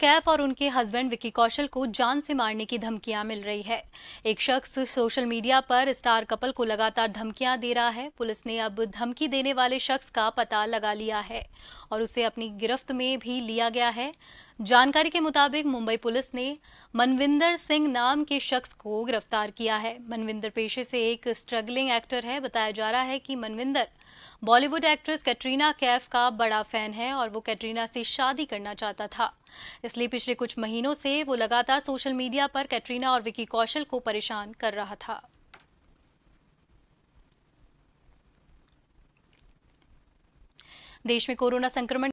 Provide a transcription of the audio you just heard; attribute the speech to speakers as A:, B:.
A: कैफ और उनके हस्बैंड विकी कौशल को जान से मारने की धमकियां मिल रही है एक शख्स सोशल मीडिया पर स्टार कपल को लगातार धमकियां दे रहा है पुलिस ने अब धमकी देने वाले शख्स का पता लगा लिया है और उसे अपनी गिरफ्त में भी लिया गया है जानकारी के मुताबिक मुंबई पुलिस ने मनविंदर सिंह नाम के शख्स को गिरफ्तार किया है मनविंदर पेशे से एक स्ट्रगलिंग एक्टर है बताया जा रहा है कि मनविंदर बॉलीवुड एक्ट्रेस कैटरीना कैफ का बड़ा फैन है और वो कैटरीना से शादी करना चाहता था इसलिए पिछले कुछ महीनों से वो लगातार सोशल मीडिया पर कैटरीना और विकी कौशल को परेशान कर रहा था
B: देश में कोरोना संक्रमण